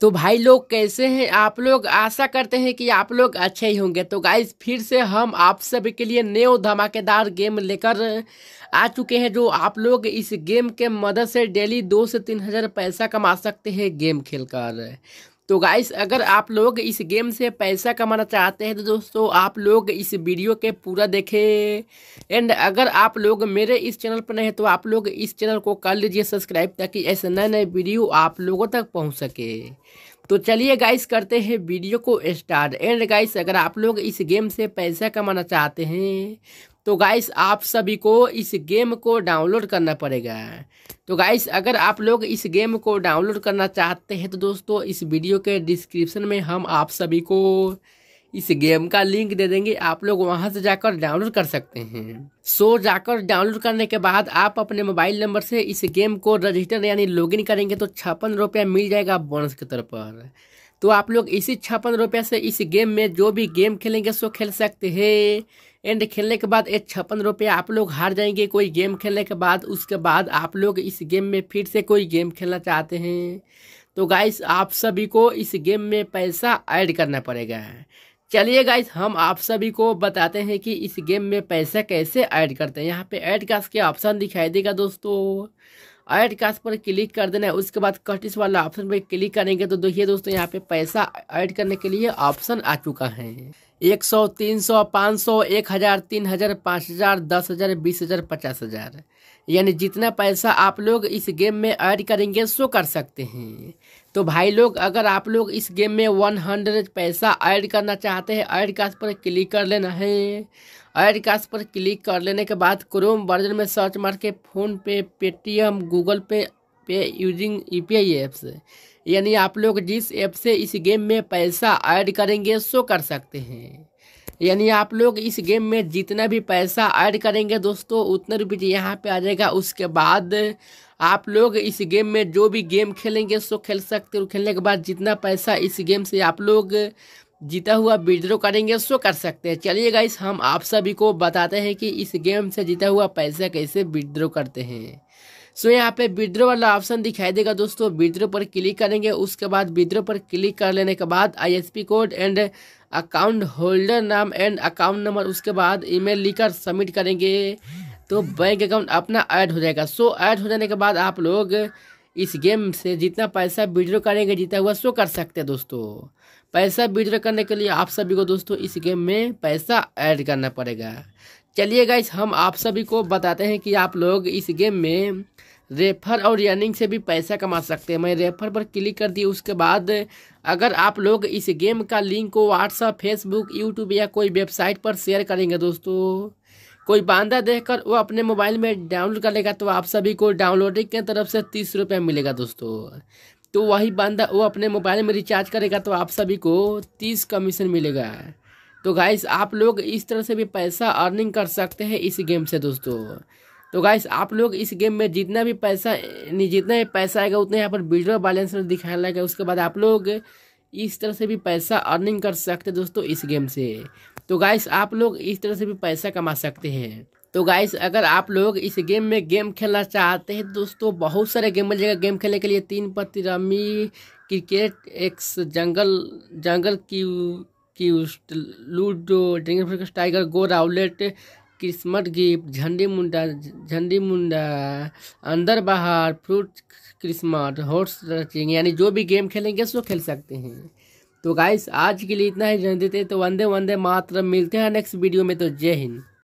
तो भाई लोग कैसे हैं आप लोग आशा करते हैं कि आप लोग अच्छे ही होंगे तो गाइज फिर से हम आप सभी के लिए नए धमाकेदार गेम लेकर आ चुके हैं जो आप लोग इस गेम के मदद से डेली दो से तीन हज़ार पैसा कमा सकते हैं गेम खेलकर तो गाइस अगर आप लोग इस गेम से पैसा कमाना चाहते हैं तो दोस्तों आप लोग इस वीडियो के पूरा देखें एंड अगर आप लोग मेरे इस चैनल पर नहीं हैं तो आप लोग इस चैनल को कर लीजिए सब्सक्राइब ताकि ऐसे नए नए वीडियो आप लोगों तक पहुंच सके तो चलिए गाइस करते हैं वीडियो को स्टार्ट एंड गाइस अगर आप लोग इस गेम से पैसा कमाना चाहते हैं तो गाइस आप सभी को इस गेम को डाउनलोड करना पड़ेगा तो गाइस अगर आप लोग इस गेम को डाउनलोड करना चाहते हैं तो दोस्तों इस वीडियो के डिस्क्रिप्शन में हम आप सभी को इस गेम का लिंक दे देंगे आप लोग वहां से जाकर डाउनलोड कर सकते हैं सो so, जाकर डाउनलोड करने के बाद आप अपने मोबाइल नंबर से इस गेम को रजिस्टर यानी लॉगिन करेंगे तो छप्पन रुपया मिल जाएगा बोनस के तौर पर तो आप लोग इसी छप्पन रुपया से इस गेम में जो भी गेम खेलेंगे सो खेल सकते हैं एंड खेलने के बाद ये छप्पन रुपया आप लोग हार जाएंगे कोई गेम खेलने के बाद उसके बाद आप लोग इस गेम में फिर से कोई गेम खेलना चाहते हैं तो गाइस आप सभी को इस गेम में पैसा ऐड करना पड़ेगा चलिए गाइज हम आप सभी को बताते हैं कि इस गेम में पैसा कैसे ऐड करते हैं यहाँ पे ऐड कास्ट के ऑप्शन दिखाई देगा दोस्तों ऐड कास्ट पर क्लिक कर देना है उसके बाद कटिस वाला ऑप्शन पर क्लिक करेंगे तो देखिए दोस्तों यहाँ पे पैसा ऐड करने के लिए ऑप्शन आ चुका है एक सौ तीन सौ पाँच सौ एक हज़ार तीन हज़ार पाँच हज़ार दस हज़ार बीस हज़ार पचास हज़ार यानी जितना पैसा आप लोग इस गेम में ऐड करेंगे सो कर सकते हैं तो भाई लोग अगर आप लोग इस गेम में वन हंड्रेड पैसा ऐड करना चाहते हैं ऐड कास्ट पर क्लिक कर लेना है ऐड कास्ट पर क्लिक कर लेने के बाद क्रोम वर्जन में सर्च मार के फ़ोनपे पेटीएम गूगल पे पे using U P I apps यानी आप लोग जिस ऐप से इस गेम में पैसा ऐड करेंगे सो कर सकते हैं यानी आप लोग इस गेम में जितना भी पैसा ऐड करेंगे दोस्तों उतना रुपये यहाँ पे आ जाएगा उसके बाद आप लोग इस गेम में जो भी गेम खेलेंगे सो खेल सकते हो खेलने के बाद जितना पैसा इस गेम से आप लोग जीता हुआ विड्रो करेंगे सो कर सकते हैं चलिए गाइस हम आप सभी को बताते हैं कि इस गेम से जीता हुआ पैसा कैसे विड्रो करते हैं सो so, यहाँ पे विद्रो वाला ऑप्शन दिखाई देगा दोस्तों विद्रो पर क्लिक करेंगे उसके बाद विद्रो पर क्लिक कर लेने के बाद ISP code and account holder नाम एंड अकाउंट नंबर उसके बाद ईमेल लिखकर सबमिट करेंगे तो बैंक अकाउंट अपना ऐड हो जाएगा सो so, ऐड हो जाने के बाद आप लोग इस गेम से जितना पैसा विड्रो करेंगे जीता हुआ सो कर सकते हैं दोस्तों पैसा विड्रो करने के लिए आप सभी को दोस्तों इस गेम में पैसा ऐड करना पड़ेगा चलिए गाइस हम आप सभी को बताते हैं कि आप लोग इस गेम में रेफर और रनिंग से भी पैसा कमा सकते हैं मैं रेफर पर क्लिक कर दी उसके बाद अगर आप लोग इस गेम का लिंक को व्हाट्सअप फेसबुक यूट्यूब या कोई वेबसाइट पर शेयर करेंगे दोस्तों कोई बांदा देखकर वो अपने मोबाइल में डाउनलोड कर लेगा तो आप सभी को डाउनलोडिंग के तरफ से तीस रुपये मिलेगा दोस्तों तो वही बांदा वो अपने मोबाइल में रिचार्ज करेगा तो आप सभी को तीस कमीशन मिलेगा तो गाइस आप लोग इस तरह से भी पैसा अर्निंग कर सकते हैं इस गेम से दोस्तों तो गाइस आप लोग इस गेम में जितना भी पैसा नहीं जितना भी पैसा आएगा उतना यहाँ पर विड्रॉ बैलेंस में दिखाने लगेगा उसके बाद आप लोग इस तरह से भी पैसा अर्निंग कर सकते हैं दोस्तों इस गेम से तो गाइस आप लोग इस तरह से भी पैसा कमा सकते हैं तो गाइस अगर आप लोग इस गेम में गेम खेलना चाहते हैं दोस्तों बहुत सारे गेम मिल जाएगा गेम खेलने के लिए तीन पति रमी क्रिकेट एक्स जंगल जंगल की की उस लूडो ड्रिंग टाइगर गो राउलेट किस्मत गिफ्ट झंडी मुंडा झंडी मुंडा अंदर बाहर फ्रूट क्रिसमट हॉर्स रचिंग यानी जो भी गेम खेलेंगे सो खेल सकते हैं तो गाइस आज के लिए इतना ही जन देते हैं तो वंदे वंदे मात्र मिलते हैं नेक्स्ट वीडियो में तो जय हिंद